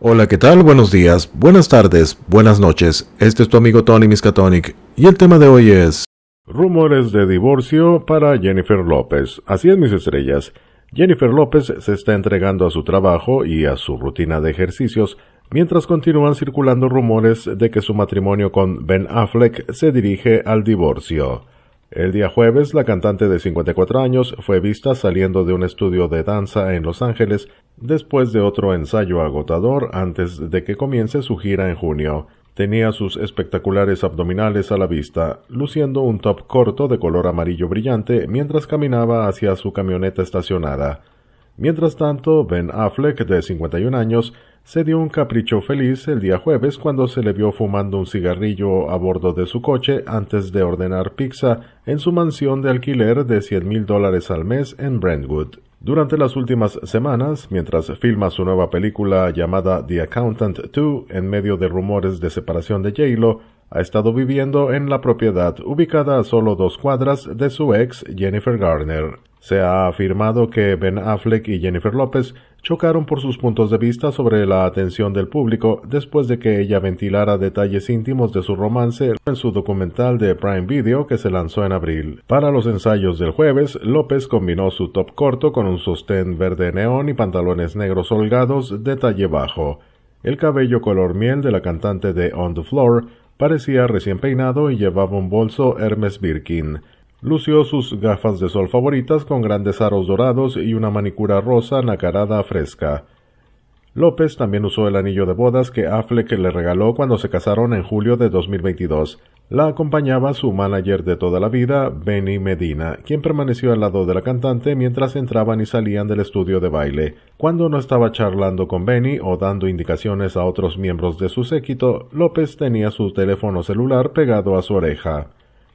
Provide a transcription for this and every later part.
Hola, ¿qué tal? Buenos días, buenas tardes, buenas noches. Este es tu amigo Tony Miskatonic y el tema de hoy es... Rumores de divorcio para Jennifer López. Así es, mis estrellas. Jennifer López se está entregando a su trabajo y a su rutina de ejercicios, mientras continúan circulando rumores de que su matrimonio con Ben Affleck se dirige al divorcio. El día jueves, la cantante de 54 años fue vista saliendo de un estudio de danza en Los Ángeles después de otro ensayo agotador antes de que comience su gira en junio. Tenía sus espectaculares abdominales a la vista, luciendo un top corto de color amarillo brillante mientras caminaba hacia su camioneta estacionada. Mientras tanto, Ben Affleck, de 51 años, se dio un capricho feliz el día jueves cuando se le vio fumando un cigarrillo a bordo de su coche antes de ordenar pizza en su mansión de alquiler de 100 mil dólares al mes en Brentwood. Durante las últimas semanas, mientras filma su nueva película llamada The Accountant 2, en medio de rumores de separación de J-Lo, ha estado viviendo en la propiedad ubicada a solo dos cuadras de su ex Jennifer Garner. Se ha afirmado que Ben Affleck y Jennifer López chocaron por sus puntos de vista sobre la atención del público después de que ella ventilara detalles íntimos de su romance en su documental de Prime Video que se lanzó en abril. Para los ensayos del jueves, López combinó su top corto con un sostén verde neón y pantalones negros holgados de talle bajo. El cabello color miel de la cantante de On the Floor parecía recién peinado y llevaba un bolso Hermes Birkin. Lució sus gafas de sol favoritas con grandes aros dorados y una manicura rosa nacarada fresca. López también usó el anillo de bodas que Affleck le regaló cuando se casaron en julio de 2022. La acompañaba su manager de toda la vida, Benny Medina, quien permaneció al lado de la cantante mientras entraban y salían del estudio de baile. Cuando no estaba charlando con Benny o dando indicaciones a otros miembros de su séquito, López tenía su teléfono celular pegado a su oreja.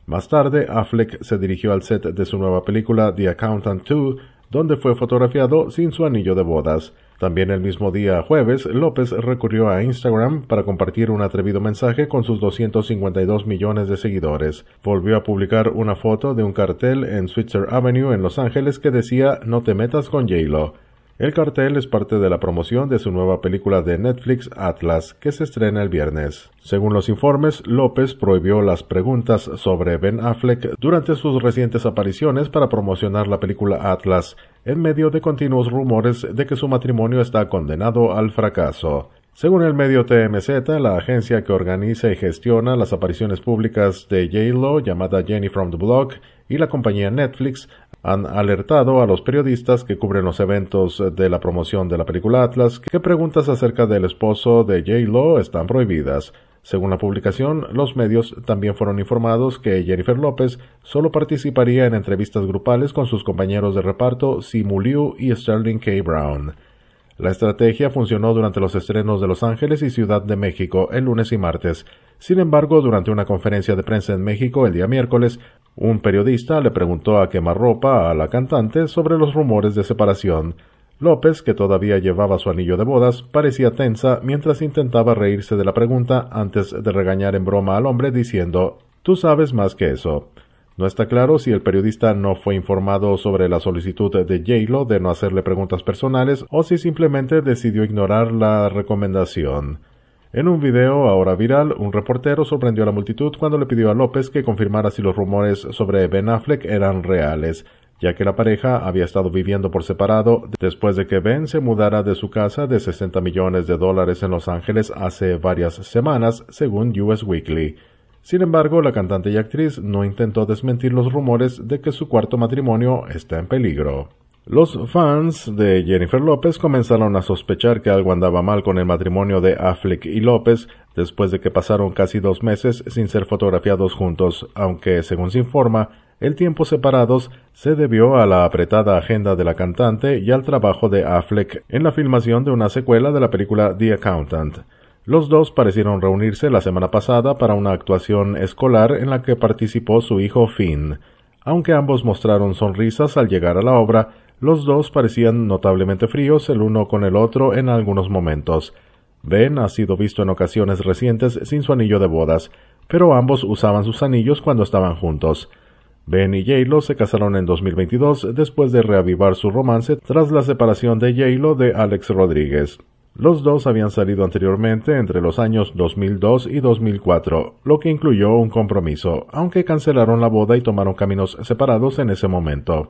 Más tarde, Affleck se dirigió al set de su nueva película The Accountant 2, donde fue fotografiado sin su anillo de bodas. También el mismo día, jueves, López recurrió a Instagram para compartir un atrevido mensaje con sus 252 millones de seguidores. Volvió a publicar una foto de un cartel en Switzer Avenue en Los Ángeles que decía No te metas con J-Lo. El cartel es parte de la promoción de su nueva película de Netflix Atlas, que se estrena el viernes. Según los informes, López prohibió las preguntas sobre Ben Affleck durante sus recientes apariciones para promocionar la película Atlas, en medio de continuos rumores de que su matrimonio está condenado al fracaso. Según el medio TMZ, la agencia que organiza y gestiona las apariciones públicas de J-Lo, llamada Jenny from the Block, y la compañía Netflix han alertado a los periodistas que cubren los eventos de la promoción de la película Atlas que preguntas acerca del esposo de J-Lo están prohibidas. Según la publicación, los medios también fueron informados que Jennifer López solo participaría en entrevistas grupales con sus compañeros de reparto Simu Liu y Sterling K. Brown. La estrategia funcionó durante los estrenos de Los Ángeles y Ciudad de México el lunes y martes. Sin embargo, durante una conferencia de prensa en México el día miércoles, un periodista le preguntó a quemarropa a la cantante sobre los rumores de separación. López, que todavía llevaba su anillo de bodas, parecía tensa mientras intentaba reírse de la pregunta antes de regañar en broma al hombre diciendo Tú sabes más que eso. No está claro si el periodista no fue informado sobre la solicitud de Jaylo de no hacerle preguntas personales o si simplemente decidió ignorar la recomendación. En un video ahora viral, un reportero sorprendió a la multitud cuando le pidió a López que confirmara si los rumores sobre Ben Affleck eran reales, ya que la pareja había estado viviendo por separado después de que Ben se mudara de su casa de 60 millones de dólares en Los Ángeles hace varias semanas, según US Weekly. Sin embargo, la cantante y actriz no intentó desmentir los rumores de que su cuarto matrimonio está en peligro. Los fans de Jennifer López comenzaron a sospechar que algo andaba mal con el matrimonio de Affleck y López después de que pasaron casi dos meses sin ser fotografiados juntos, aunque, según se informa, el tiempo separados se debió a la apretada agenda de la cantante y al trabajo de Affleck en la filmación de una secuela de la película The Accountant. Los dos parecieron reunirse la semana pasada para una actuación escolar en la que participó su hijo Finn. Aunque ambos mostraron sonrisas al llegar a la obra, los dos parecían notablemente fríos el uno con el otro en algunos momentos. Ben ha sido visto en ocasiones recientes sin su anillo de bodas, pero ambos usaban sus anillos cuando estaban juntos. Ben y Yalo se casaron en 2022 después de reavivar su romance tras la separación de Yalo de Alex Rodríguez. Los dos habían salido anteriormente entre los años 2002 y 2004, lo que incluyó un compromiso, aunque cancelaron la boda y tomaron caminos separados en ese momento.